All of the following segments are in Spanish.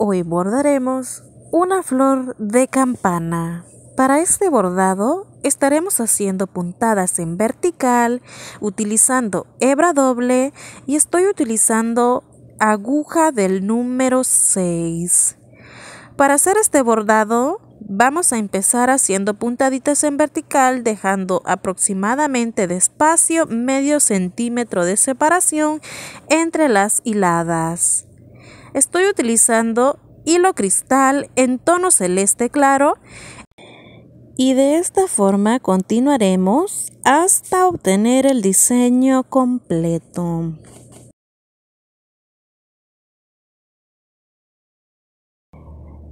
Hoy bordaremos una flor de campana. Para este bordado estaremos haciendo puntadas en vertical, utilizando hebra doble y estoy utilizando aguja del número 6. Para hacer este bordado vamos a empezar haciendo puntaditas en vertical dejando aproximadamente de espacio medio centímetro de separación entre las hiladas estoy utilizando hilo cristal en tono celeste claro y de esta forma continuaremos hasta obtener el diseño completo.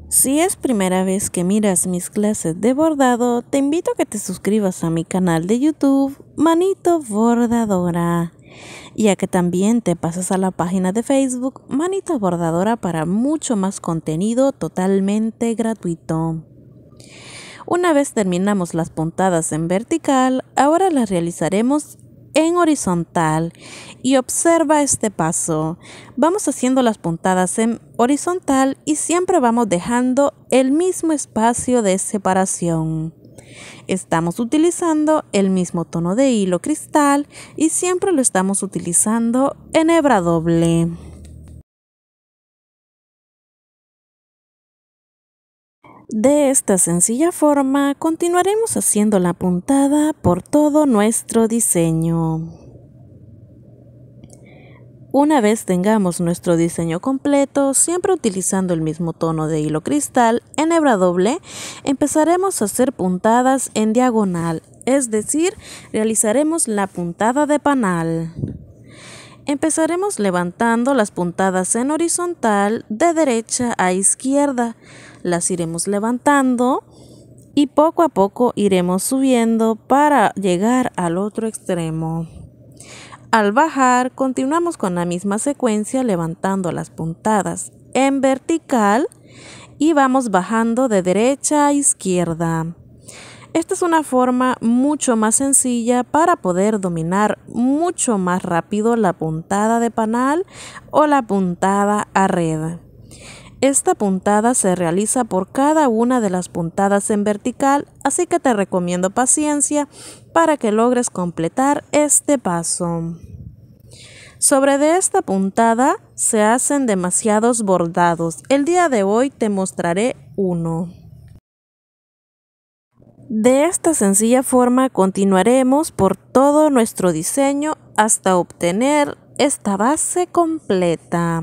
Si es primera vez que miras mis clases de bordado, te invito a que te suscribas a mi canal de YouTube, Manito Bordadora ya que también te pasas a la página de Facebook Manita Bordadora para mucho más contenido totalmente gratuito. Una vez terminamos las puntadas en vertical, ahora las realizaremos en horizontal y observa este paso. Vamos haciendo las puntadas en horizontal y siempre vamos dejando el mismo espacio de separación. Estamos utilizando el mismo tono de hilo cristal y siempre lo estamos utilizando en hebra doble. De esta sencilla forma continuaremos haciendo la puntada por todo nuestro diseño. Una vez tengamos nuestro diseño completo, siempre utilizando el mismo tono de hilo cristal en hebra doble, empezaremos a hacer puntadas en diagonal, es decir, realizaremos la puntada de panal. Empezaremos levantando las puntadas en horizontal de derecha a izquierda. Las iremos levantando y poco a poco iremos subiendo para llegar al otro extremo. Al bajar continuamos con la misma secuencia levantando las puntadas en vertical y vamos bajando de derecha a izquierda. Esta es una forma mucho más sencilla para poder dominar mucho más rápido la puntada de panal o la puntada a red. Esta puntada se realiza por cada una de las puntadas en vertical, así que te recomiendo paciencia para que logres completar este paso. Sobre de esta puntada se hacen demasiados bordados. El día de hoy te mostraré uno. De esta sencilla forma continuaremos por todo nuestro diseño hasta obtener esta base completa.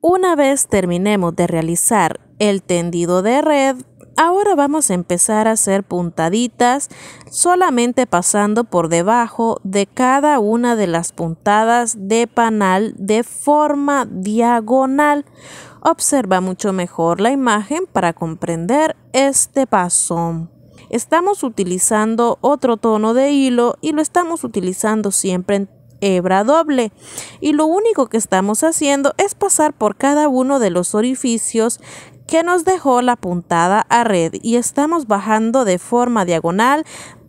Una vez terminemos de realizar el tendido de red, Ahora vamos a empezar a hacer puntaditas solamente pasando por debajo de cada una de las puntadas de panal de forma diagonal. Observa mucho mejor la imagen para comprender este paso. Estamos utilizando otro tono de hilo y lo estamos utilizando siempre en hebra doble y lo único que estamos haciendo es pasar por cada uno de los orificios que nos dejó la puntada a red y estamos bajando de forma diagonal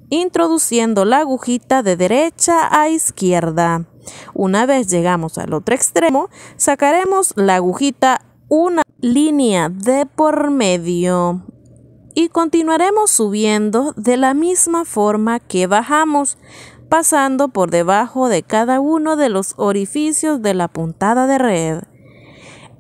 introduciendo la agujita de derecha a izquierda. Una vez llegamos al otro extremo, sacaremos la agujita una línea de por medio y continuaremos subiendo de la misma forma que bajamos pasando por debajo de cada uno de los orificios de la puntada de red.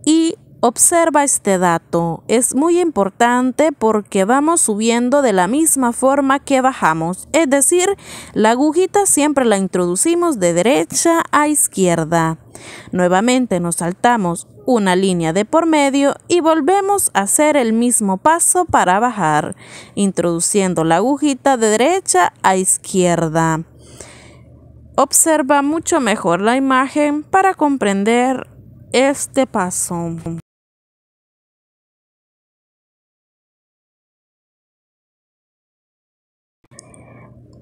Y observa este dato, es muy importante porque vamos subiendo de la misma forma que bajamos, es decir, la agujita siempre la introducimos de derecha a izquierda. Nuevamente nos saltamos una línea de por medio y volvemos a hacer el mismo paso para bajar, introduciendo la agujita de derecha a izquierda. Observa mucho mejor la imagen para comprender este paso.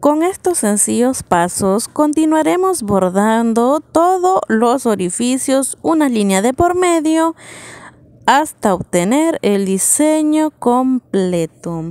Con estos sencillos pasos continuaremos bordando todos los orificios una línea de por medio hasta obtener el diseño completo.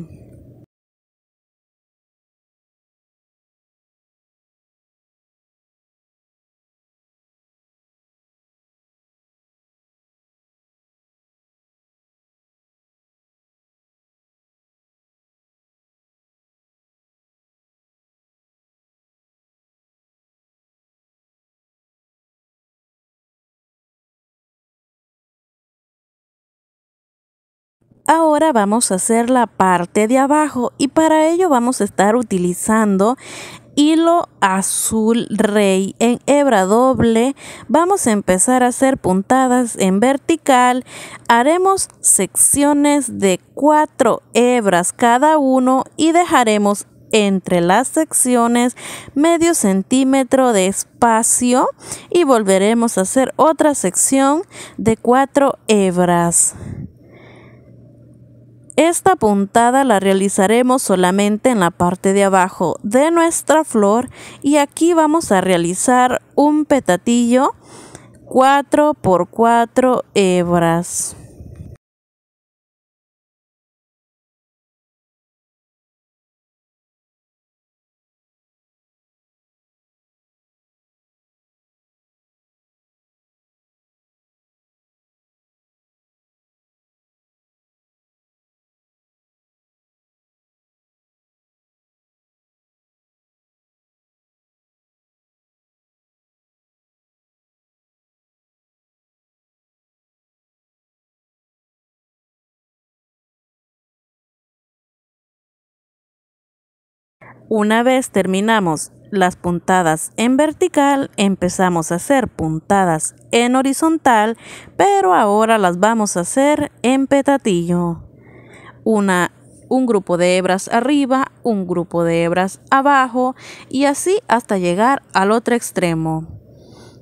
Ahora vamos a hacer la parte de abajo y para ello vamos a estar utilizando hilo azul rey en hebra doble vamos a empezar a hacer puntadas en vertical haremos secciones de cuatro hebras cada uno y dejaremos entre las secciones medio centímetro de espacio y volveremos a hacer otra sección de cuatro hebras esta puntada la realizaremos solamente en la parte de abajo de nuestra flor y aquí vamos a realizar un petatillo 4 por 4 hebras. Una vez terminamos las puntadas en vertical, empezamos a hacer puntadas en horizontal, pero ahora las vamos a hacer en petatillo. Una, un grupo de hebras arriba, un grupo de hebras abajo y así hasta llegar al otro extremo.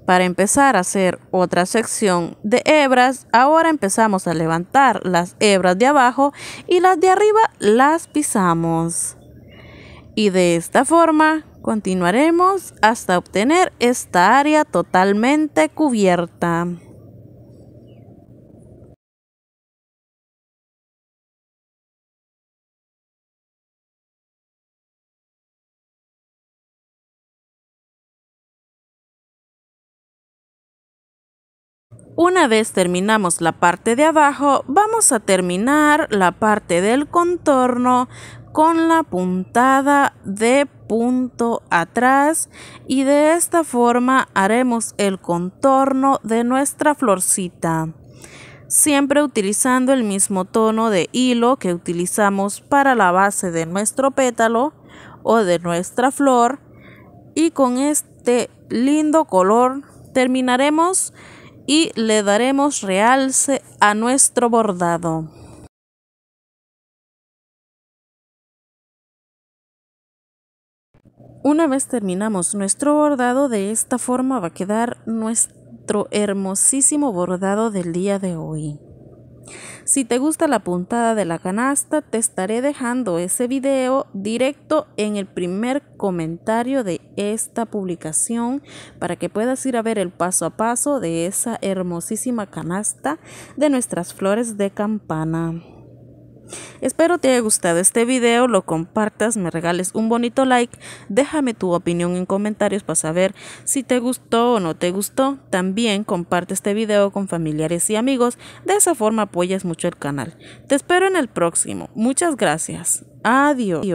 Para empezar a hacer otra sección de hebras, ahora empezamos a levantar las hebras de abajo y las de arriba las pisamos y de esta forma continuaremos hasta obtener esta área totalmente cubierta. Una vez terminamos la parte de abajo, vamos a terminar la parte del contorno con la puntada de punto atrás y de esta forma haremos el contorno de nuestra florcita siempre utilizando el mismo tono de hilo que utilizamos para la base de nuestro pétalo o de nuestra flor y con este lindo color terminaremos y le daremos realce a nuestro bordado. Una vez terminamos nuestro bordado, de esta forma va a quedar nuestro hermosísimo bordado del día de hoy. Si te gusta la puntada de la canasta, te estaré dejando ese video directo en el primer comentario de esta publicación para que puedas ir a ver el paso a paso de esa hermosísima canasta de nuestras flores de campana. Espero te haya gustado este video, lo compartas, me regales un bonito like, déjame tu opinión en comentarios para saber si te gustó o no te gustó. También comparte este video con familiares y amigos, de esa forma apoyas mucho el canal. Te espero en el próximo. Muchas gracias. Adiós.